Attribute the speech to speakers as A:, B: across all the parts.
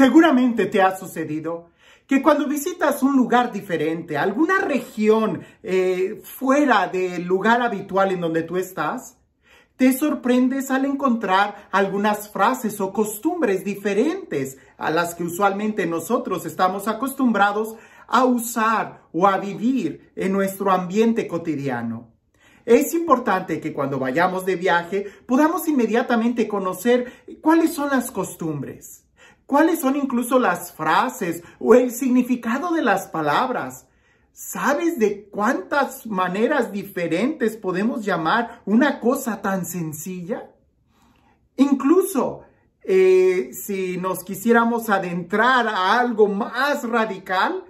A: Seguramente te ha sucedido que cuando visitas un lugar diferente, alguna región eh, fuera del lugar habitual en donde tú estás, te sorprendes al encontrar algunas frases o costumbres diferentes a las que usualmente nosotros estamos acostumbrados a usar o a vivir en nuestro ambiente cotidiano. Es importante que cuando vayamos de viaje podamos inmediatamente conocer cuáles son las costumbres cuáles son incluso las frases o el significado de las palabras. ¿Sabes de cuántas maneras diferentes podemos llamar una cosa tan sencilla? Incluso eh, si nos quisiéramos adentrar a algo más radical,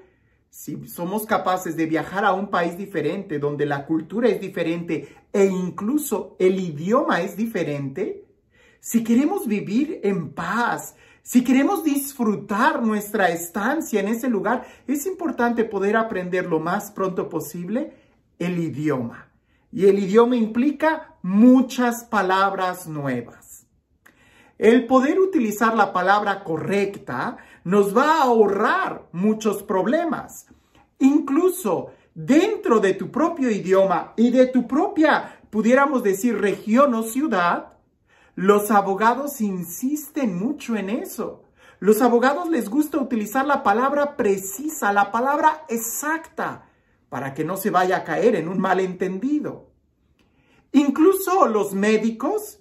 A: si somos capaces de viajar a un país diferente, donde la cultura es diferente e incluso el idioma es diferente, si queremos vivir en paz, si queremos disfrutar nuestra estancia en ese lugar, es importante poder aprender lo más pronto posible el idioma. Y el idioma implica muchas palabras nuevas. El poder utilizar la palabra correcta nos va a ahorrar muchos problemas. Incluso dentro de tu propio idioma y de tu propia, pudiéramos decir, región o ciudad, los abogados insisten mucho en eso. Los abogados les gusta utilizar la palabra precisa, la palabra exacta, para que no se vaya a caer en un malentendido. Incluso los médicos,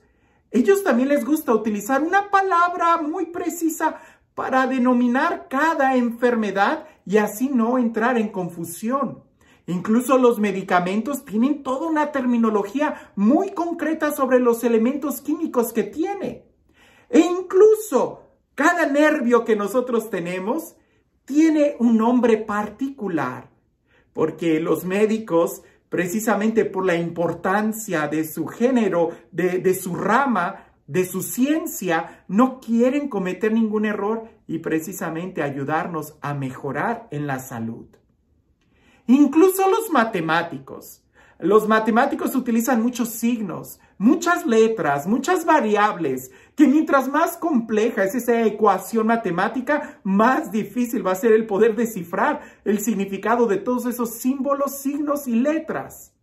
A: ellos también les gusta utilizar una palabra muy precisa para denominar cada enfermedad y así no entrar en confusión. Incluso los medicamentos tienen toda una terminología muy concreta sobre los elementos químicos que tiene. E incluso cada nervio que nosotros tenemos tiene un nombre particular, porque los médicos, precisamente por la importancia de su género, de, su rama, de su ciencia, no quieren cometer ningún error y precisamente ayudarnos a mejorar en la salud incluso los matemáticos. Los matemáticos utilizan muchos signos, muchas letras, muchas variables, que mientras más compleja es esa ecuación matemática, más difícil va a ser el poder descifrar el significado de todos esos símbolos, signos y letras.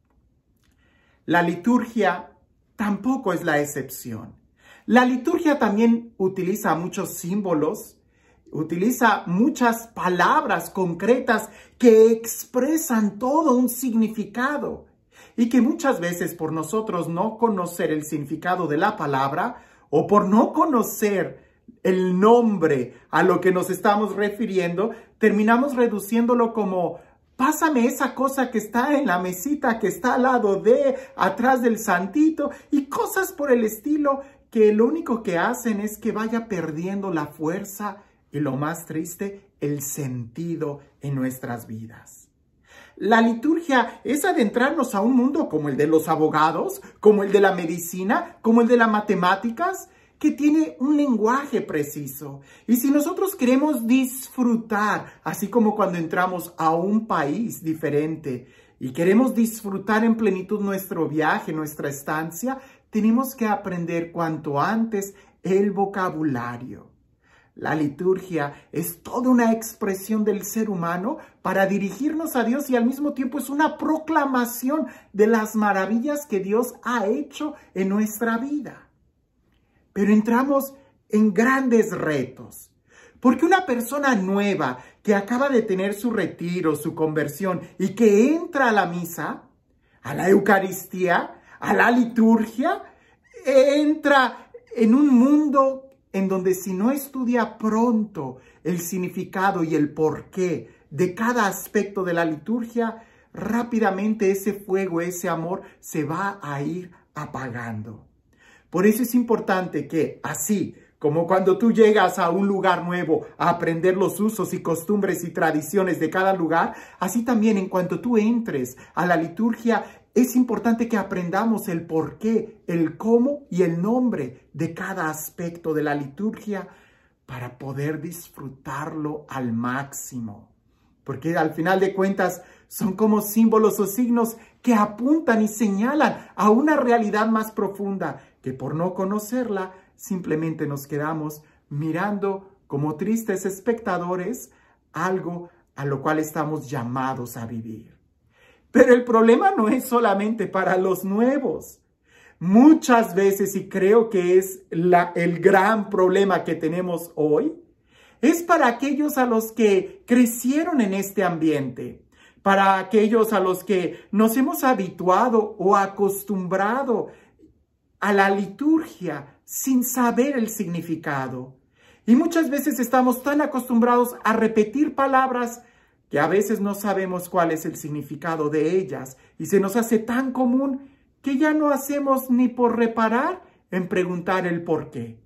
A: La liturgia tampoco es la excepción. La liturgia también utiliza muchos símbolos, Utiliza muchas palabras concretas que expresan todo un significado y que muchas veces por nosotros no conocer el significado de la palabra o por no conocer el nombre a lo que nos estamos refiriendo, terminamos reduciéndolo como Pásame esa cosa que está en la mesita, que está al lado de, atrás del santito y cosas por el estilo que lo único que hacen es que vaya perdiendo la fuerza y lo más triste, el sentido en nuestras vidas. La liturgia es adentrarnos a un mundo como el de los abogados, como el de la medicina, como el de las matemáticas, que tiene un lenguaje preciso. Y si nosotros queremos disfrutar, así como cuando entramos a un país diferente y queremos disfrutar en plenitud nuestro viaje, nuestra estancia, tenemos que aprender cuanto antes el vocabulario. La liturgia es toda una expresión del ser humano para dirigirnos a Dios y al mismo tiempo es una proclamación de las maravillas que Dios ha hecho en nuestra vida. Pero entramos en grandes retos. Porque una persona nueva que acaba de tener su retiro, su conversión y que entra a la misa, a la Eucaristía, a la liturgia, entra en un mundo en donde si no estudia pronto el significado y el porqué de cada aspecto de la liturgia, rápidamente ese fuego, ese amor se va a ir apagando. Por eso es importante que así, como cuando tú llegas a un lugar nuevo a aprender los usos y costumbres y tradiciones de cada lugar, así también en cuanto tú entres a la liturgia, es importante que aprendamos el por qué, el cómo y el nombre de cada aspecto de la liturgia para poder disfrutarlo al máximo. Porque al final de cuentas son como símbolos o signos que apuntan y señalan a una realidad más profunda que por no conocerla simplemente nos quedamos mirando como tristes espectadores algo a lo cual estamos llamados a vivir. Pero el problema no es solamente para los nuevos. Muchas veces, y creo que es el gran problema que tenemos hoy, es para aquellos a los que crecieron en este ambiente, para aquellos a los que nos hemos habituado o acostumbrado a la liturgia sin saber el significado. Y muchas veces estamos tan acostumbrados a repetir palabras que a veces no sabemos cuál es el significado de ellas y se nos hace tan común que ya no hacemos ni por reparar en preguntar el por qué.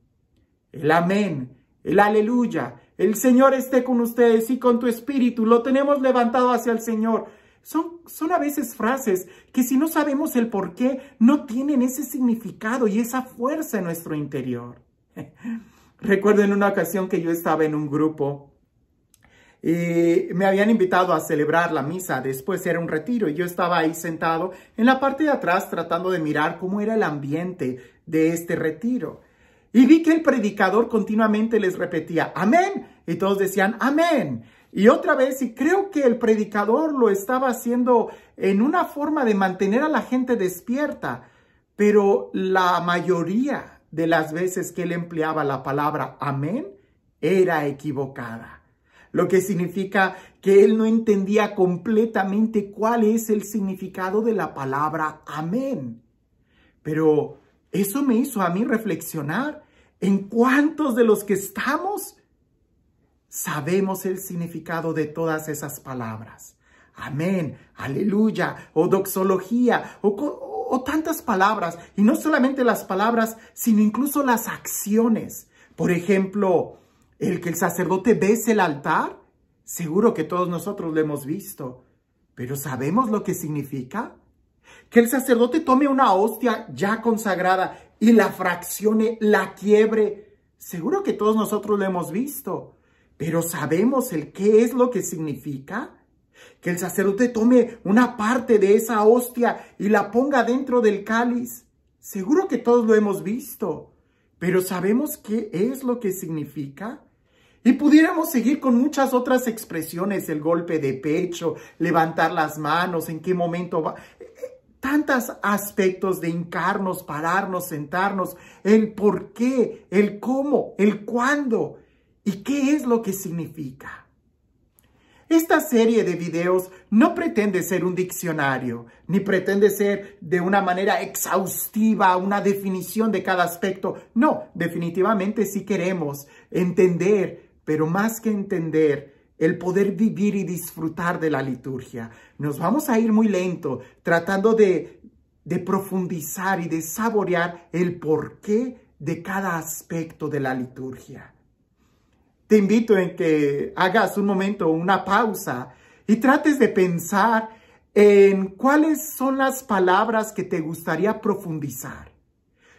A: El amén, el aleluya, el Señor esté con ustedes y con tu espíritu, lo tenemos levantado hacia el Señor. Son, son a veces frases que si no sabemos el por qué, no tienen ese significado y esa fuerza en nuestro interior. Recuerdo en una ocasión que yo estaba en un grupo me habían invitado a celebrar la misa, después era un retiro y yo estaba ahí sentado en la parte de atrás tratando de mirar cómo era el ambiente de este retiro. Y vi que el predicador continuamente les repetía, amén. Y todos decían, amén. Y otra vez, y creo que el predicador lo estaba haciendo en una forma de mantener a la gente despierta, pero la mayoría de las veces que él empleaba la palabra amén era equivocada lo que significa que él no entendía completamente cuál es el significado de la palabra amén. Pero eso me hizo a mí reflexionar en cuántos de los que estamos sabemos el significado de todas esas palabras. Amén, aleluya, o doxología, o, o, tantas palabras. Y no solamente las palabras, sino incluso las acciones. Por ejemplo, el que el sacerdote bese el altar, seguro que todos nosotros lo hemos visto. Pero ¿sabemos lo que significa? Que el sacerdote tome una hostia ya consagrada y la fraccione, la quiebre. Seguro que todos nosotros lo hemos visto. Pero ¿sabemos el qué es lo que significa? Que el sacerdote tome una parte de esa hostia y la ponga dentro del cáliz. Seguro que todos lo hemos visto. Pero ¿sabemos qué es lo que significa? Y pudiéramos seguir con muchas otras expresiones, el golpe de pecho, levantar las manos, en qué momento va. Eh, eh, Tantos aspectos de hincarnos, pararnos, sentarnos, el por qué, el cómo, el cuándo y qué es lo que significa. Esta serie de videos no pretende ser un diccionario, ni pretende ser de una manera exhaustiva una definición de cada aspecto. No, definitivamente sí queremos entender pero más que entender el poder vivir y disfrutar de la liturgia. Nos vamos a ir muy lento, tratando de, profundizar y de saborear el porqué de cada aspecto de la liturgia. Te invito en que hagas un momento, una pausa y trates de pensar en cuáles son las palabras que te gustaría profundizar,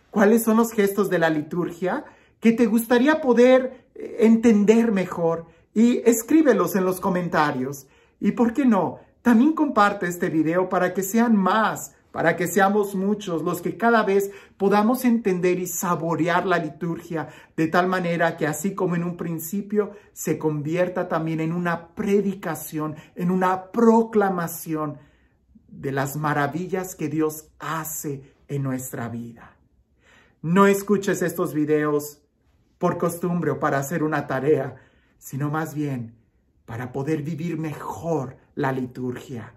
A: cuáles son los gestos de la liturgia que te gustaría poder entender mejor y escríbelos en los comentarios. Y por qué no, también comparte este video para que sean más, para que seamos muchos los que cada vez podamos entender y saborear la liturgia de tal manera que así como en un principio se convierta también en una predicación, en una proclamación de las maravillas que Dios hace en nuestra vida. No escuches estos videos por costumbre o para hacer una tarea, sino más bien para poder vivir mejor la liturgia.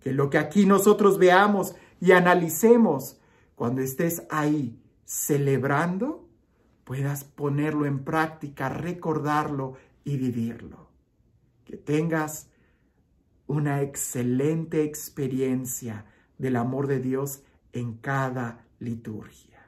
A: Que lo que aquí nosotros veamos y analicemos cuando estés ahí celebrando, puedas ponerlo en práctica, recordarlo y vivirlo. Que tengas una excelente experiencia del amor de Dios en cada liturgia.